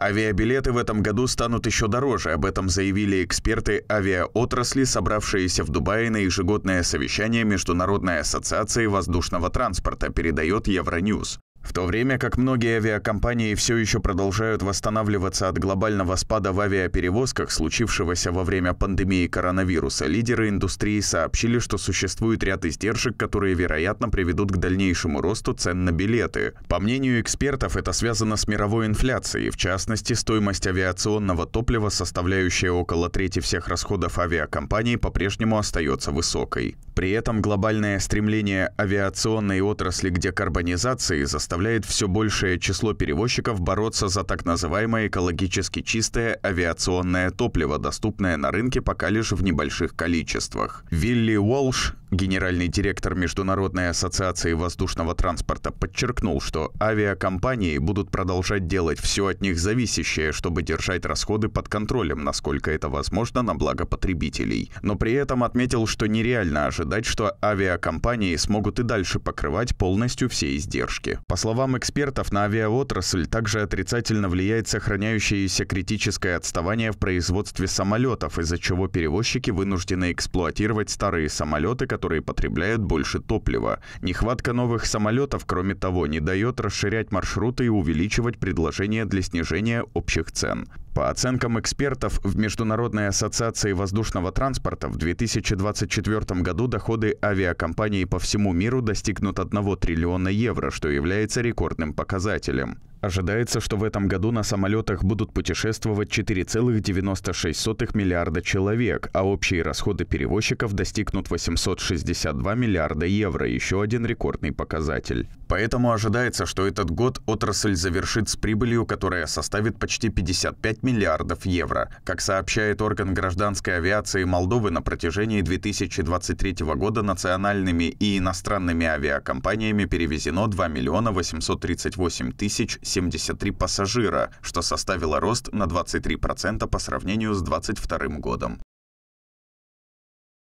Авиабилеты в этом году станут еще дороже, об этом заявили эксперты авиаотрасли, собравшиеся в Дубае на ежегодное совещание Международной ассоциации воздушного транспорта, передает Евроньюз. В то время как многие авиакомпании все еще продолжают восстанавливаться от глобального спада в авиаперевозках, случившегося во время пандемии коронавируса, лидеры индустрии сообщили, что существует ряд издержек, которые, вероятно, приведут к дальнейшему росту цен на билеты. По мнению экспертов, это связано с мировой инфляцией, в частности, стоимость авиационного топлива, составляющая около трети всех расходов авиакомпаний, по-прежнему остается высокой. При этом глобальное стремление авиационной отрасли к декарбонизации заставляет заставляет все большее число перевозчиков бороться за так называемое экологически чистое авиационное топливо, доступное на рынке пока лишь в небольших количествах. Вилли Уолш, Генеральный директор Международной ассоциации воздушного транспорта подчеркнул, что авиакомпании будут продолжать делать все от них зависящее, чтобы держать расходы под контролем, насколько это возможно, на благо потребителей. Но при этом отметил, что нереально ожидать, что авиакомпании смогут и дальше покрывать полностью все издержки. По словам экспертов, на авиаотрасль также отрицательно влияет сохраняющееся критическое отставание в производстве самолетов, из-за чего перевозчики вынуждены эксплуатировать старые самолеты, которые потребляют больше топлива. Нехватка новых самолетов, кроме того, не дает расширять маршруты и увеличивать предложение для снижения общих цен. По оценкам экспертов, в Международной ассоциации воздушного транспорта в 2024 году доходы авиакомпаний по всему миру достигнут 1 триллиона евро, что является рекордным показателем. Ожидается, что в этом году на самолетах будут путешествовать 4,96 миллиарда человек, а общие расходы перевозчиков достигнут 862 миллиарда евро, еще один рекордный показатель. Поэтому ожидается, что этот год отрасль завершит с прибылью, которая составит почти 55 миллиардов евро. Как сообщает орган гражданской авиации Молдовы, на протяжении 2023 года национальными и иностранными авиакомпаниями перевезено 2 миллиона 838 тысяч 73 пассажира, что составило рост на 23% по сравнению с 2022 годом.